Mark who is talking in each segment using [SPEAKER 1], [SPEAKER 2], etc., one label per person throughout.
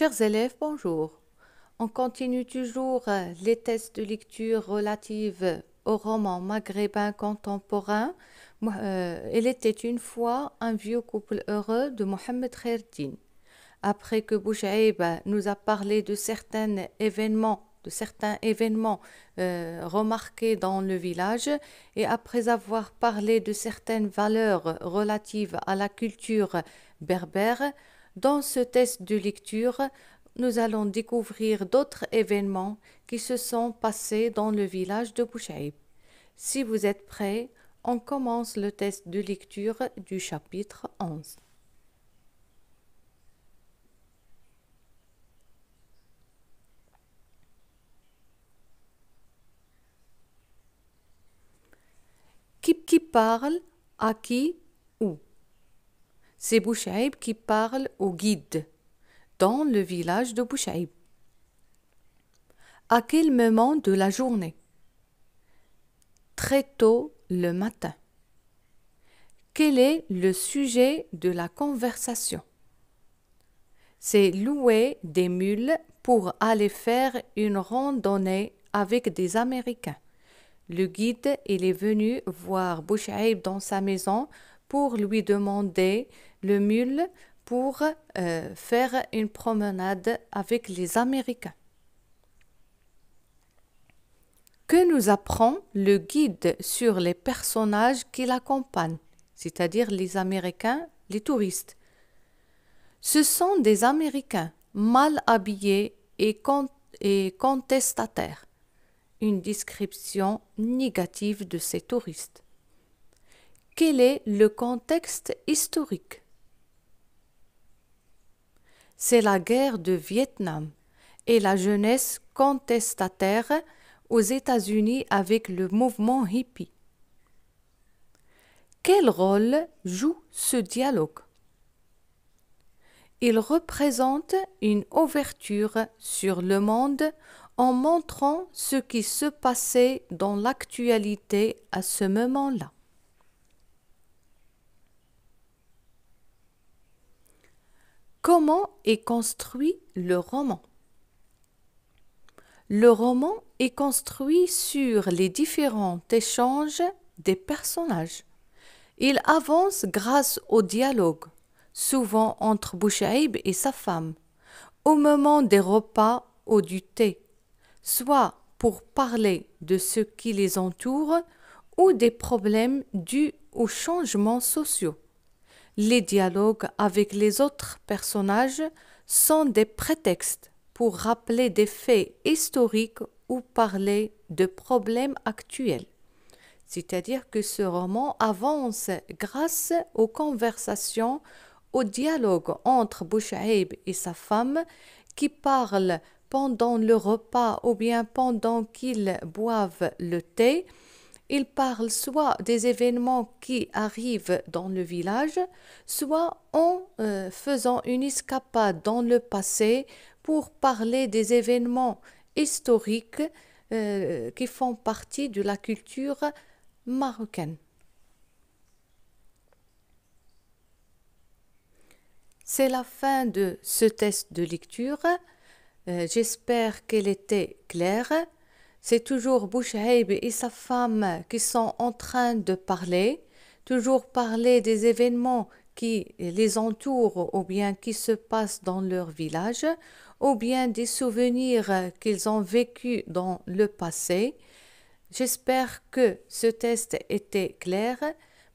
[SPEAKER 1] Chers élèves, bonjour. On continue toujours euh, les tests de lecture relatives au roman maghrébin contemporain Elle euh, Il était une fois un vieux couple heureux de Mohamed Khairdine. Après que Bouchaïb nous a parlé de certains événements de certains événements euh, remarqués dans le village et après avoir parlé de certaines valeurs relatives à la culture berbère, dans ce test de lecture, nous allons découvrir d'autres événements qui se sont passés dans le village de Bouchaïb. Si vous êtes prêts, on commence le test de lecture du chapitre 11. qui parle, à qui, où. C'est Bouchaïb qui parle au guide dans le village de Bouchaïb. À quel moment de la journée Très tôt le matin. Quel est le sujet de la conversation C'est louer des mules pour aller faire une randonnée avec des Américains. Le guide, il est venu voir Bouchaïb dans sa maison pour lui demander le mule pour euh, faire une promenade avec les Américains. Que nous apprend le guide sur les personnages qui l'accompagnent, c'est-à-dire les Américains, les touristes Ce sont des Américains mal habillés et contestataires, une description négative de ces touristes. Quel est le contexte historique C'est la guerre de Vietnam et la jeunesse contestataire aux États-Unis avec le mouvement hippie. Quel rôle joue ce dialogue Il représente une ouverture sur le monde en montrant ce qui se passait dans l'actualité à ce moment-là. Comment est construit le roman Le roman est construit sur les différents échanges des personnages. Il avance grâce au dialogue, souvent entre Bouchaïb et sa femme, au moment des repas ou du thé, soit pour parler de ce qui les entoure ou des problèmes dus aux changements sociaux les dialogues avec les autres personnages sont des prétextes pour rappeler des faits historiques ou parler de problèmes actuels. C'est-à-dire que ce roman avance grâce aux conversations, aux dialogues entre Bouchaïb et sa femme qui parlent pendant le repas ou bien pendant qu'ils boivent le thé il parle soit des événements qui arrivent dans le village, soit en euh, faisant une escapade dans le passé pour parler des événements historiques euh, qui font partie de la culture marocaine. C'est la fin de ce test de lecture. Euh, j'espère qu'elle était claire. C'est toujours Bouchaïb et sa femme qui sont en train de parler, toujours parler des événements qui les entourent ou bien qui se passent dans leur village, ou bien des souvenirs qu'ils ont vécus dans le passé. J'espère que ce test était clair.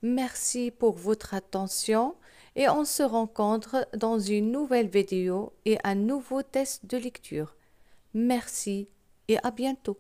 [SPEAKER 1] Merci pour votre attention et on se rencontre dans une nouvelle vidéo et un nouveau test de lecture. Merci et à bientôt.